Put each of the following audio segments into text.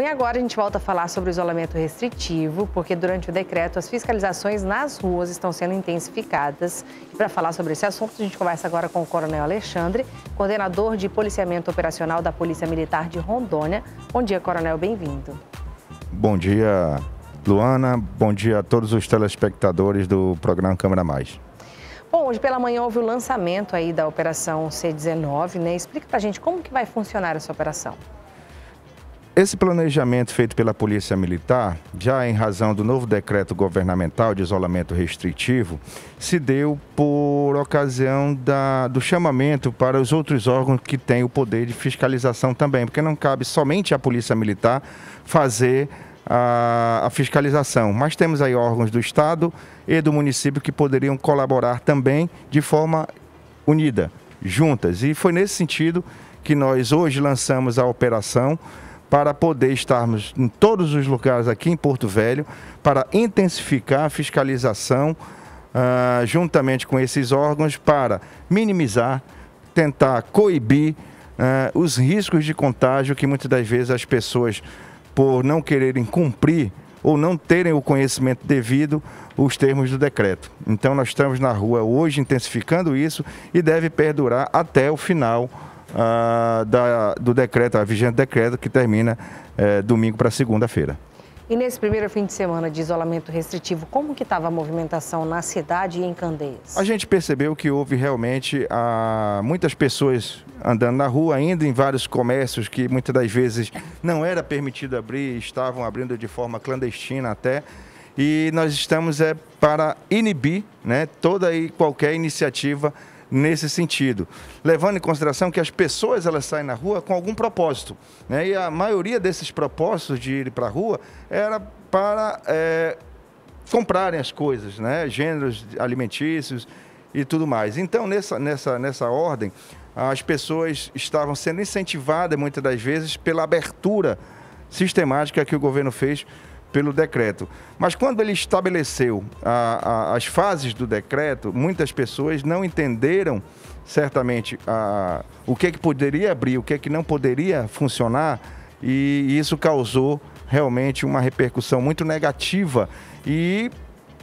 E agora a gente volta a falar sobre o isolamento restritivo, porque durante o decreto as fiscalizações nas ruas estão sendo intensificadas. E para falar sobre esse assunto, a gente conversa agora com o Coronel Alexandre, coordenador de policiamento operacional da Polícia Militar de Rondônia. Bom dia, Coronel, bem-vindo. Bom dia, Luana. Bom dia a todos os telespectadores do programa Câmara Mais. Bom, hoje pela manhã houve o lançamento aí da operação C19, né? Explica pra gente como que vai funcionar essa operação. Esse planejamento feito pela Polícia Militar, já em razão do novo decreto governamental de isolamento restritivo, se deu por ocasião da, do chamamento para os outros órgãos que têm o poder de fiscalização também, porque não cabe somente à Polícia Militar fazer a, a fiscalização, mas temos aí órgãos do Estado e do município que poderiam colaborar também de forma unida, juntas. E foi nesse sentido que nós hoje lançamos a operação para poder estarmos em todos os lugares aqui em Porto Velho para intensificar a fiscalização uh, juntamente com esses órgãos para minimizar, tentar coibir uh, os riscos de contágio que muitas das vezes as pessoas, por não quererem cumprir ou não terem o conhecimento devido os termos do decreto. Então nós estamos na rua hoje intensificando isso e deve perdurar até o final ah, da, do decreto, a vigente decreto que termina eh, domingo para segunda-feira. E nesse primeiro fim de semana de isolamento restritivo, como que estava a movimentação na cidade e em Candeias? A gente percebeu que houve realmente ah, muitas pessoas andando na rua, ainda em vários comércios que muitas das vezes não era permitido abrir, estavam abrindo de forma clandestina até. E nós estamos é, para inibir né, toda e qualquer iniciativa nesse sentido, levando em consideração que as pessoas elas saem na rua com algum propósito, né? E a maioria desses propósitos de ir para a rua era para é, comprarem as coisas, né? Gêneros alimentícios e tudo mais. Então nessa nessa nessa ordem as pessoas estavam sendo incentivadas muitas das vezes pela abertura sistemática que o governo fez pelo decreto. Mas quando ele estabeleceu a, a, as fases do decreto, muitas pessoas não entenderam certamente a, o que, é que poderia abrir, o que, é que não poderia funcionar, e isso causou realmente uma repercussão muito negativa. E,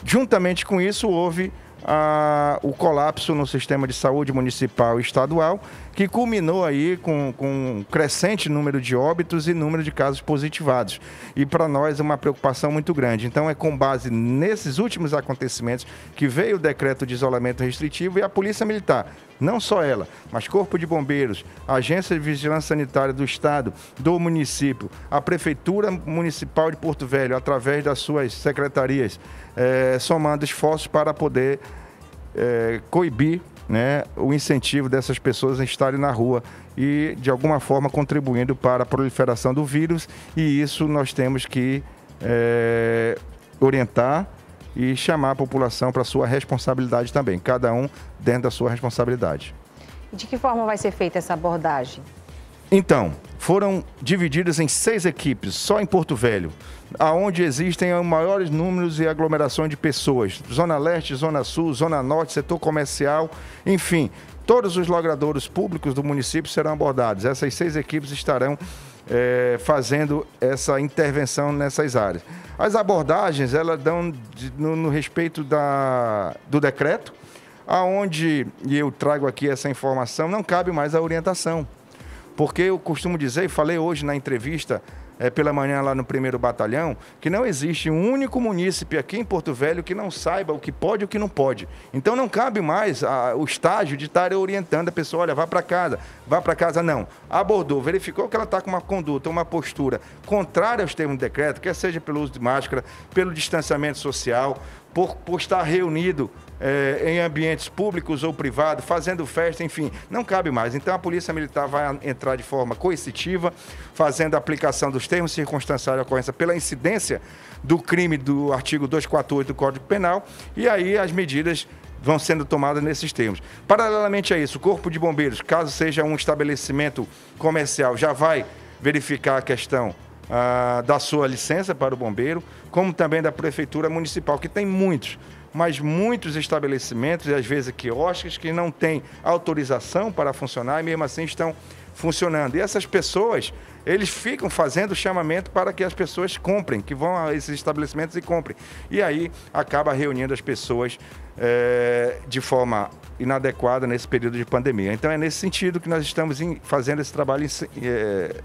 juntamente com isso, houve a, o colapso no sistema de saúde municipal e estadual, que culminou aí com, com um crescente número de óbitos e número de casos positivados. E para nós é uma preocupação muito grande. Então é com base nesses últimos acontecimentos que veio o decreto de isolamento restritivo e a Polícia Militar não só ela, mas Corpo de Bombeiros, Agência de Vigilância Sanitária do Estado, do município, a Prefeitura Municipal de Porto Velho, através das suas secretarias, é, somando esforços para poder é, coibir né, o incentivo dessas pessoas a estarem na rua e, de alguma forma, contribuindo para a proliferação do vírus, e isso nós temos que é, orientar e chamar a população para sua responsabilidade também, cada um dentro da sua responsabilidade. De que forma vai ser feita essa abordagem? Então, foram divididas em seis equipes, só em Porto Velho, aonde existem maiores números e aglomerações de pessoas. Zona Leste, Zona Sul, Zona Norte, setor comercial, enfim, todos os logradouros públicos do município serão abordados. Essas seis equipes estarão é, fazendo essa intervenção nessas áreas. As abordagens elas dão de, no, no, respeito da, do decreto, aonde e eu trago aqui essa informação, não cabe mais a orientação. Porque eu costumo dizer, e falei hoje na entrevista é, pela manhã lá no primeiro batalhão que não existe um único munícipe aqui em Porto Velho que não saiba o que pode e o que não pode. Então não cabe mais a, o estágio de estar orientando a pessoa, olha, vá para casa, vá para casa não. Abordou, verificou que ela está com uma conduta, uma postura contrária aos termos do decreto, quer seja pelo uso de máscara, pelo distanciamento social, por, por estar reunido é, em ambientes públicos ou privados, fazendo festa, enfim, não cabe mais. Então a Polícia Militar vai entrar de forma coercitiva, fazendo a aplicação dos termos circunstanciais de ocorrência pela incidência do crime do artigo 248 do Código Penal, e aí as medidas vão sendo tomadas nesses termos. Paralelamente a isso, o Corpo de Bombeiros, caso seja um estabelecimento comercial, já vai verificar a questão ah, da sua licença para o bombeiro, como também da prefeitura municipal, que tem muitos, mas muitos estabelecimentos, e às vezes quiosques, que não têm autorização para funcionar e mesmo assim estão funcionando. E essas pessoas, eles ficam fazendo chamamento para que as pessoas comprem, que vão a esses estabelecimentos e comprem. E aí acaba reunindo as pessoas é, de forma inadequada nesse período de pandemia. Então é nesse sentido que nós estamos fazendo esse trabalho eh,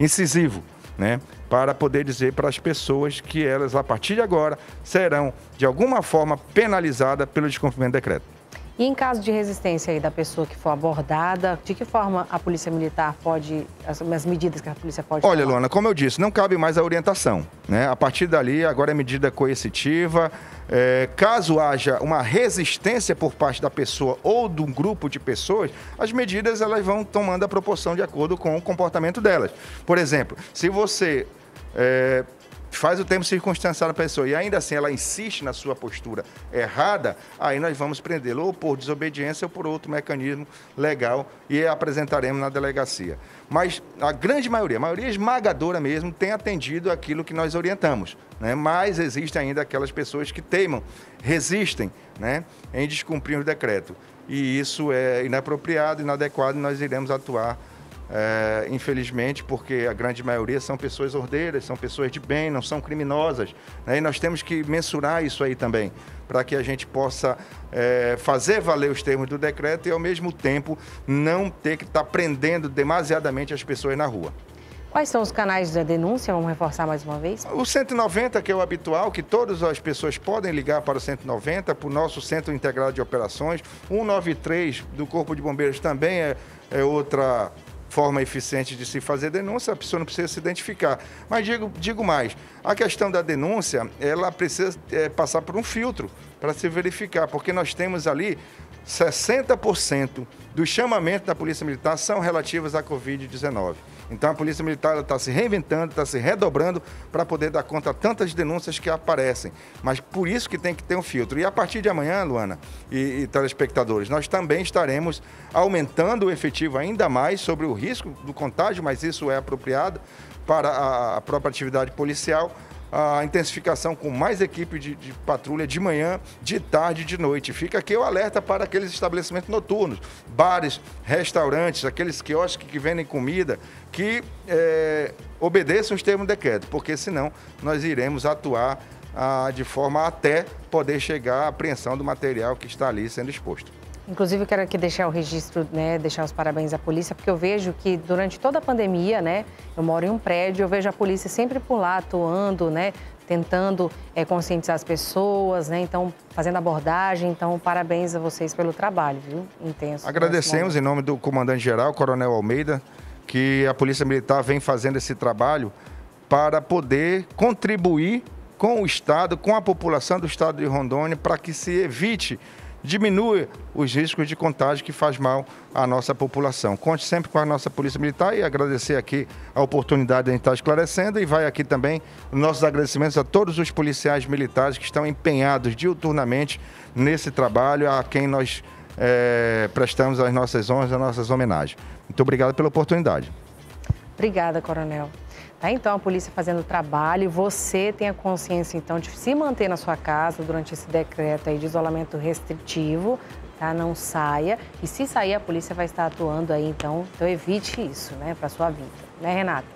incisivo né? Para poder dizer para as pessoas que elas, a partir de agora, serão de alguma forma penalizadas pelo descumprimento do decreto. E em caso de resistência aí da pessoa que for abordada, de que forma a Polícia Militar pode, as, as medidas que a Polícia pode Olha, tomar? Luana, como eu disse, não cabe mais a orientação. Né? A partir dali, agora é medida coercitiva. É, caso haja uma resistência por parte da pessoa ou de um grupo de pessoas, as medidas elas vão tomando a proporção de acordo com o comportamento delas. Por exemplo, se você é, faz o tempo circunstanciar a pessoa e ainda assim ela insiste na sua postura errada, aí nós vamos prendê-lo ou por desobediência ou por outro mecanismo legal e apresentaremos na delegacia. Mas a grande maioria, a maioria esmagadora mesmo, tem atendido aquilo que nós orientamos. Né? Mas existem ainda aquelas pessoas que teimam, resistem né? em descumprir o decreto. E isso é inapropriado, inadequado e nós iremos atuar é, infelizmente, porque a grande maioria são pessoas ordeiras, são pessoas de bem, não são criminosas. Né? E nós temos que mensurar isso aí também, para que a gente possa é, fazer valer os termos do decreto e, ao mesmo tempo, não ter que estar tá prendendo demasiadamente as pessoas na rua. Quais são os canais da denúncia? Vamos reforçar mais uma vez. O 190, que é o habitual, que todas as pessoas podem ligar para o 190, para o nosso Centro Integrado de Operações. 193 do Corpo de Bombeiros também é, é outra forma eficiente de se fazer denúncia, a pessoa não precisa se identificar. Mas digo, digo mais, a questão da denúncia, ela precisa é, passar por um filtro para se verificar, porque nós temos ali 60% dos chamamentos da Polícia Militar são relativos à Covid-19. Então a Polícia Militar está se reinventando, está se redobrando para poder dar conta de tantas denúncias que aparecem. Mas por isso que tem que ter um filtro. E a partir de amanhã, Luana e, e telespectadores, nós também estaremos aumentando o efetivo ainda mais sobre o risco do contágio, mas isso é apropriado para a, a própria atividade policial a intensificação com mais equipe de, de, patrulha de manhã, de tarde e de noite. Fica aqui o alerta para aqueles estabelecimentos noturnos, bares, restaurantes, aqueles quiosques que vendem comida, que é, obedeçam os termos do decreto, porque senão nós iremos atuar a ah, de forma até poder chegar à apreensão do material que está ali sendo exposto. Inclusive, eu quero aqui deixar o registro, né, deixar os parabéns à polícia, porque eu vejo que durante toda a pandemia, né, eu moro em um prédio, eu vejo a polícia sempre por lá, atuando, né, tentando é, conscientizar as pessoas, né, então, fazendo abordagem. Então, parabéns a vocês pelo trabalho, viu, intenso. Né, Agradecemos em nome do comandante-geral, Coronel Almeida, que a Polícia Militar vem fazendo esse trabalho para poder contribuir com o Estado, com a população do Estado de Rondônia, para que se evite diminui os riscos de contágio que faz mal à nossa população. Conte sempre com a nossa Polícia Militar e agradecer aqui a oportunidade de estar esclarecendo e vai aqui também nossos agradecimentos a todos os policiais militares que estão empenhados diuturnamente nesse trabalho, a quem nós é, prestamos as nossas honras, as nossas homenagens. Muito obrigado pela oportunidade. Obrigada, Coronel. Tá? Então, a polícia fazendo o trabalho e você tem a consciência, então, de se manter na sua casa durante esse decreto aí de isolamento restritivo, tá? Não saia. E se sair, a polícia vai estar atuando aí, então, então evite isso, né, para sua vida. Né, Renata?